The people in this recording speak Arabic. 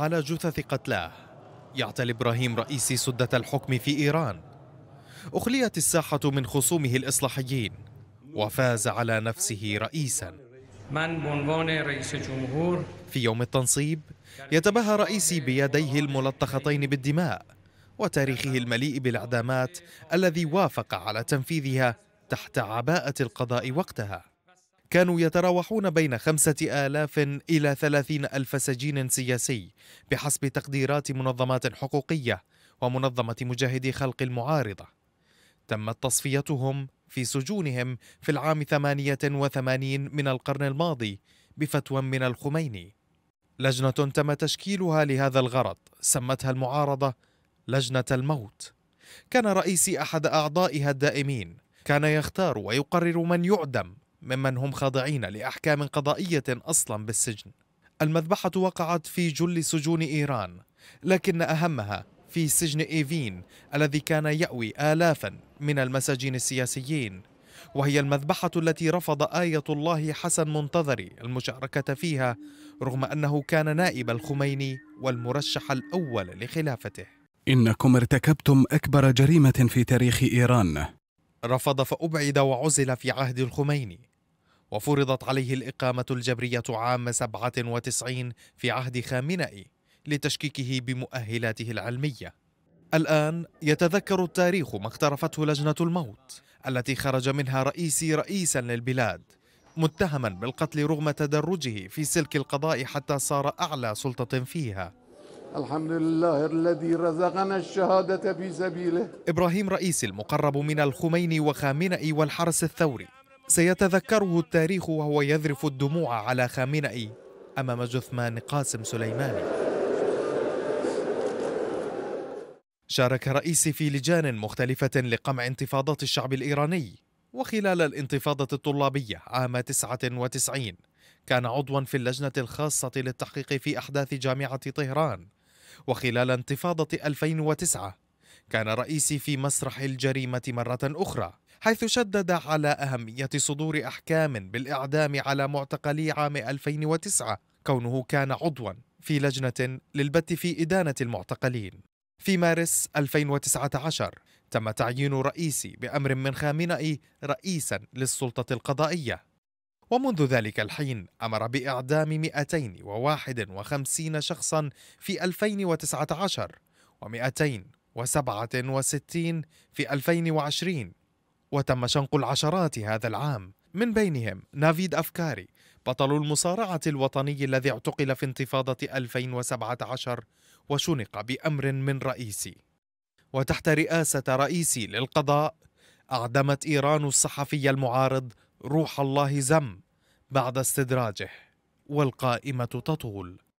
على جثث قتلاه يعتلي إبراهيم رئيسي سدة الحكم في إيران أخليت الساحة من خصومه الإصلاحيين وفاز على نفسه رئيسا في يوم التنصيب يتباهى رئيسي بيديه الملطختين بالدماء وتاريخه المليء بالإعدامات الذي وافق على تنفيذها تحت عباءة القضاء وقتها كانوا يتراوحون بين خمسة آلاف إلى ثلاثين ألف سجين سياسي بحسب تقديرات منظمات حقوقية ومنظمة مجاهدي خلق المعارضة تمت تصفيتهم في سجونهم في العام 88 من القرن الماضي بفتوى من الخميني لجنة تم تشكيلها لهذا الغرض سمتها المعارضة لجنة الموت كان رئيسي أحد أعضائها الدائمين كان يختار ويقرر من يعدم ممن هم خاضعين لاحكام قضائيه اصلا بالسجن. المذبحه وقعت في جل سجون ايران، لكن اهمها في سجن ايفين الذي كان يأوي آلافا من المساجين السياسيين وهي المذبحة التي رفض آية الله حسن منتظري المشاركة فيها رغم أنه كان نائب الخميني والمرشح الأول لخلافته إنكم ارتكبتم أكبر جريمة في تاريخ إيران رفض فأبعد وعزل في عهد الخميني وفرضت عليه الإقامة الجبرية عام 97 في عهد خامنئي لتشكيكه بمؤهلاته العلمية الآن يتذكر التاريخ ما اقترفته لجنة الموت التي خرج منها رئيسي رئيسا للبلاد متهما بالقتل رغم تدرجه في سلك القضاء حتى صار أعلى سلطة فيها الحمد لله الذي رزقنا الشهادة في سبيله إبراهيم رئيسي المقرب من الخميني وخامنئي والحرس الثوري سيتذكره التاريخ وهو يذرف الدموع على خامنئي أمام جثمان قاسم سليماني شارك رئيسي في لجان مختلفة لقمع انتفاضات الشعب الإيراني وخلال الانتفاضة الطلابية عام 99 كان عضوا في اللجنة الخاصة للتحقيق في أحداث جامعة طهران وخلال انتفاضة 2009 كان رئيسي في مسرح الجريمة مرة أخرى حيث شدد على أهمية صدور أحكام بالإعدام على معتقلي عام 2009 كونه كان عضوا في لجنة للبت في إدانة المعتقلين في مارس 2019 تم تعيين رئيسي بأمر من خامنئي رئيسا للسلطة القضائية ومنذ ذلك الحين أمر بإعدام 251 شخصا في 2019 و200 وستين في 2020 وتم شنق العشرات هذا العام من بينهم نافيد أفكاري بطل المصارعة الوطني الذي اعتقل في انتفاضة 2017 وشنق بأمر من رئيسي وتحت رئاسة رئيسي للقضاء أعدمت إيران الصحفي المعارض روح الله زم بعد استدراجه والقائمة تطول